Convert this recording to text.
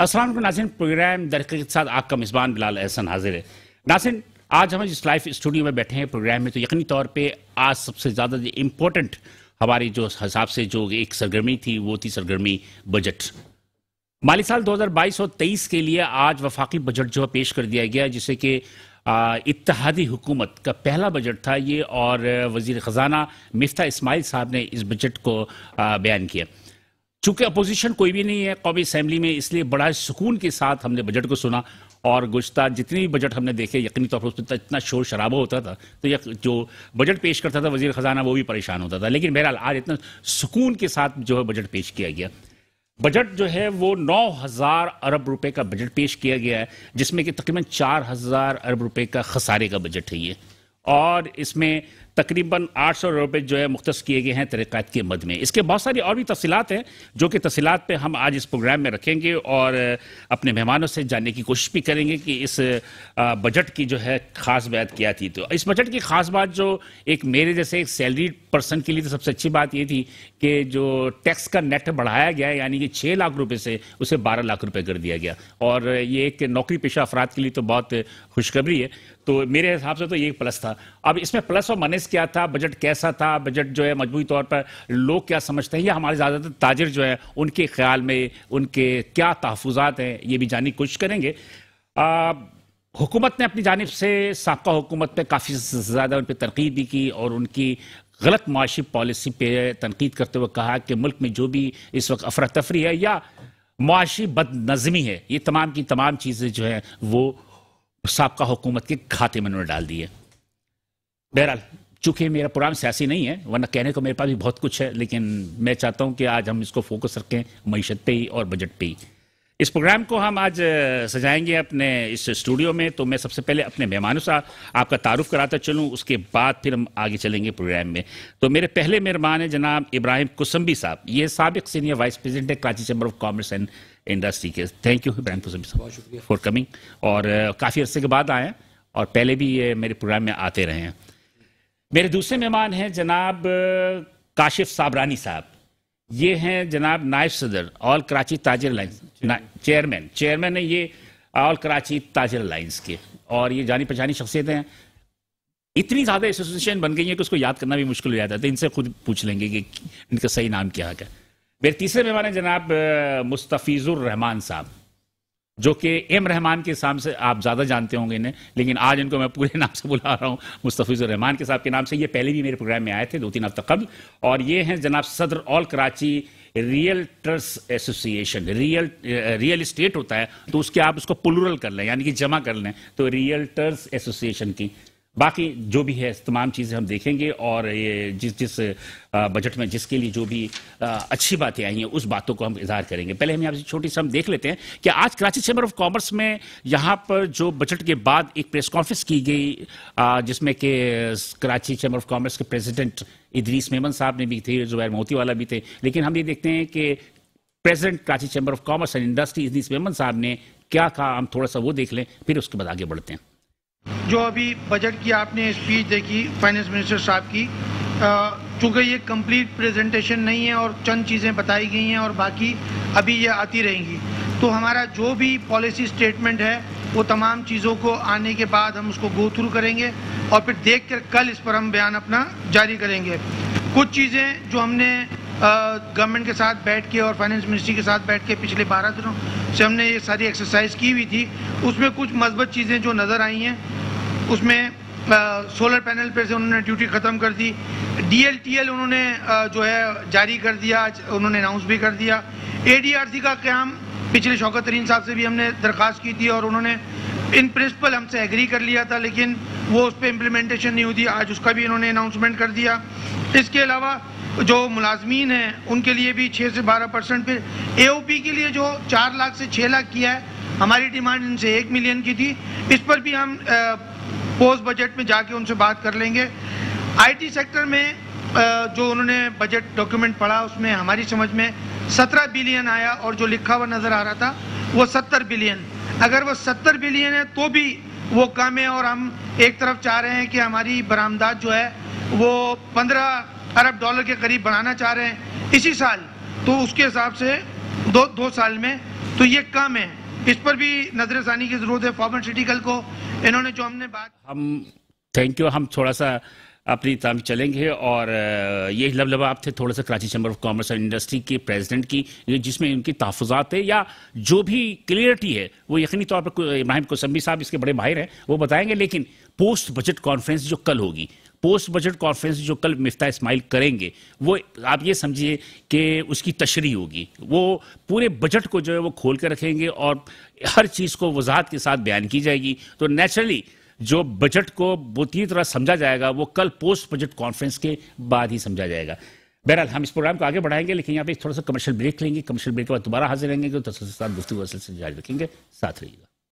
Aslam नासिन programme दरक़ी के साथ आपका मेज़बान बिलाल एहसन हाजिर है नासिन आज हम जिस लाइव स्टूडियो में बैठे हैं प्रोग्राम में तो यकीनी तौर पे आज सबसे ज़्यादा इम्पोर्टेंट हमारी जो हिसाब से जो एक सरगर्मी थी वो थी सरगर्मी बजट माली साल 2022 और 23 के लिए आज वफाकी बजट जो पेश कर दिया गया जिसे कि इतिहादी हुकूमत का पहला बजट था ये और वजीर ख़जाना मिफ्ता इस्माइल साहब ने इस बजट को बयान किया चूंकि अपोजिशन कोई भी नहीं है कौमी असम्बली में इसलिए बड़ा सुकून के साथ हमने बजट को सुना और गुज्तर जितने भी बजट हमने देखे यकीनी तौर पर उसमें तो इतना शोर शराबा होता था तो यह जो बजट पेश करता था वजीर ख़जाना वो भी परेशान होता था लेकिन बहरहाल आज इतना सुकून के साथ जो है बजट पेश किया गया बजट जो है वो नौ हज़ार अरब रुपए का बजट पेश किया गया है जिसमें कि तकरीबन चार हज़ार अरब रुपए का खसारे का बजट है ये और इसमें तकरीबन आठ सौ रुपये जो है मुख्त किए गए हैं तहरीक़ात के मद में इसके बहुत सारी और भी तफसीत हैं जो कि तफसीत पर हम आज इस प्रोग्राम में रखेंगे और अपने मेहमानों से जानने की कोशिश भी करेंगे कि इस बजट की जो है ख़ास बात क्या थी तो इस बजट की ख़ास बात जो एक मेरे जैसे एक सैलरीड पर्सन के लिए तो सबसे अच्छी बात ये थी कि जो टैक्स का नेट बढ़ाया गया यानी कि छः लाख रुपये से उसे बारह लाख रुपये कर दिया गया और ये एक नौकरी पेशा अफराद के लिए तो बहुत खुशखबरी है तो मेरे हिसाब से तो ये प्लस था अब इसमें प्लस और माइनस क्या था बजट कैसा था बजट जो है मजबूत तौर पर लोग क्या समझते हैं या हमारे ज़्यादातर ताजिर जो है उनके ख्याल में उनके क्या तहफात हैं ये भी जानने की कोशिश करेंगे हुकूमत ने अपनी जानब से सबका हुकूमत पर काफ़ी ज़्यादा उन पर तरकीद भी की और उनकी गलत माशी पॉलिसी पर तनकीद करते हुए कहा कि मुल्क में जो भी इस वक्त अफरा तफरी है या मुआशी बदनज़मी है ये तमाम की तमाम चीज़ें जो हैं वो सबका हुकूमत के खाते में उन्होंने डाल दिए बहरहाल चूंकि मेरा प्रोग्राम सियासी नहीं है वरना कहने को मेरे पास भी बहुत कुछ है लेकिन मैं चाहता हूं कि आज हम इसको फोकस रखें मीशत पे ही और बजट पे ही इस प्रोग्राम को हम आज सजाएंगे अपने इस स्टूडियो में तो मैं सबसे पहले अपने मेहमानों से आपका तारुफ कराता चलूँ उसके बाद फिर हम आगे चलेंगे प्रोग्राम में तो मेरे पहले मेहरबान है जनाब इब्राहिम कुसम्बी साहब ये सबक सीनियर वाइस प्रेसिडेंट है Karachi Chamber of Commerce and Industry के थैंक यू इब्राहिम बहुत शुक्रिया फॉर कमिंग और काफ़ी अर्से के बाद आए हैं और पहले भी ये मेरे प्रोग्राम में आते रहे हैं मेरे दूसरे मेहमान हैं जनाब काशिफ साबरानी साहब ये हैं जनाब नायब सदर ऑल कराची ताजर लाइन्स चेयरमैन चेयरमैन है ये ऑल कराची ताजर लाइन्स के और ये जानी पहचानी शख्सियतें हैं इतनी ज़्यादा एसोसिएशन बन गई है कि उसको याद करना भी मुश्किल हो जाता है तो इनसे खुद पूछ लेंगे कि इनका सही नाम क्या है मेरे तीसरे मेहमान है जनाब मुस्तफ़ीज़ुर रहमान साहब जो कि एम रहमान के नाम से आप ज़्यादा जानते होंगे इन्हें लेकिन आज इनको मैं पूरे नाम से बुला रहा हूँ मुस्तफ़ीज़ुर रहमान के साहब के नाम से ये पहले भी मेरे प्रोग्राम में आए थे दो तीन हफ्ते कबल और ये हैं जनाब सदर all Karachi Realtors Association real real estate होता है तो उसके आप उसको पुलुरल कर लें यानी कि जमा कर लें तो रियल्टर्स एसोसिएशन की बाकी जो भी है तमाम चीज़ें हम देखेंगे और ये जिस जिस बजट में जिसके लिए जो भी अच्छी बातें आई हैं उस बातों को हम इजहार करेंगे पहले हम यहाँ से छोटी सी हम देख लेते हैं कि आज कराची चैम्बर ऑफ कॉमर्स में यहाँ पर जो बजट के बाद एक प्रेस कॉन्फ्रेंस की गई जिसमें कि कराची चैम्बर ऑफ कॉमर्स के प्रेजिडेंट इदरीस मेमन साहब ने भी थे जुबैर मोती वाला भी थे लेकिन हम ये देखते हैं कि president Karachi Chamber of Commerce and Industry Idrees Memon साहब ने क्या कहा हम थोड़ा सा वो देख लें फिर उसके बाद आगे बढ़ते हैं जो अभी बजट की आपने स्पीच देखी फाइनेंस मिनिस्टर साहब की चूंकि ये कंप्लीट प्रेजेंटेशन नहीं है और चंद चीज़ें बताई गई हैं और बाकी अभी ये आती रहेंगी तो हमारा जो भी पॉलिसी स्टेटमेंट है वो तमाम चीज़ों को आने के बाद हम उसको गो थ्रू करेंगे और फिर देख कर कल इस पर हम बयान अपना जारी करेंगे कुछ चीज़ें जो हमने गवर्नमेंट के साथ बैठ के और फाइनेंस मिनिस्ट्री के साथ बैठ के पिछले बारह दिनों से हमने ये सारी एक्सरसाइज की हुई थी उसमें कुछ मजबूत चीज़ें जो नज़र आई हैं उसमें आ, सोलर पैनल पर से उन्होंने ड्यूटी ख़त्म कर दी डी उन्होंने जो है जारी कर दिया उन्होंने अनाउंस भी कर दिया ए का क्याम पिछले शौकत तरीन साहब से भी हमने दरख्वास्त की थी और उन्होंने इन प्रिंसिपल हमसे एग्री कर लिया था लेकिन वो उस पर इम्प्लीमेंटेशन नहीं होती आज उसका भी इन्होंने अनाउंसमेंट कर दिया इसके अलावा जो मुलाजमीन हैं उनके लिए भी छः से बारह परसेंट फिर ए के लिए जो चार लाख से छः लाख किया है हमारी डिमांड इनसे एक मिलियन की थी इस पर भी हम पोस्ट बजट में जाके उनसे बात कर लेंगे आईटी सेक्टर में जो उन्होंने बजट डॉक्यूमेंट पढ़ा उसमें हमारी समझ में सत्रह बिलियन आया और जो लिखा हुआ नज़र आ रहा था वो सत्तर बिलियन अगर वो सत्तर बिलियन है तो भी वो कम है और हम एक तरफ चाह रहे हैं कि हमारी बरामदात जो है वो पंद्रह अरब डॉलर के करीब बढ़ाना चाह रहे हैं इसी साल तो उसके हिसाब से दो दो साल में तो ये कम है इस पर भी नजर की जरूरत है फार्मास्यूटिकल को इन्होंने जो हमने बात हम थैंक यू हम थोड़ा सा अपनी तरफ चलेंगे और ये लबलबाब थे थोड़ा सा Karachi Chamber of Commerce and Industry के प्रेसिडेंट की जिसमें उनकी तहफात है या जो भी क्लियरिटी है वो यकीनी तौर पर इब्राहिम कोसम्बी साहब इसके बड़े माहिर हैं वो बताएंगे लेकिन पोस्ट बजट कॉन्फ्रेंस जो कल होगी पोस्ट बजट कॉन्फ्रेंस जो कल मिफ्ता इस्माइल करेंगे वो आप ये समझिए कि उसकी तशरी होगी वो पूरे बजट को जो है वो खोल कर रखेंगे और हर चीज़ को वजाहत के साथ बयान की जाएगी तो नेचुरली जो बजट को पूरी तरह समझा जाएगा वो कल पोस्ट बजट कॉन्फ्रेंस के बाद ही समझा जाएगा बहरहाल हम इस प्रोग्राम को आगे बढ़ाएंगे लेकिन यहाँ पे थोड़ा सा कमर्शियल ब्रेक लेंगे कमर्शियल ब्रेक के बाद दोबारा हाजिर रहेंगे तो तसलसल साथ से जारी रखेंगे साथ रहिएगा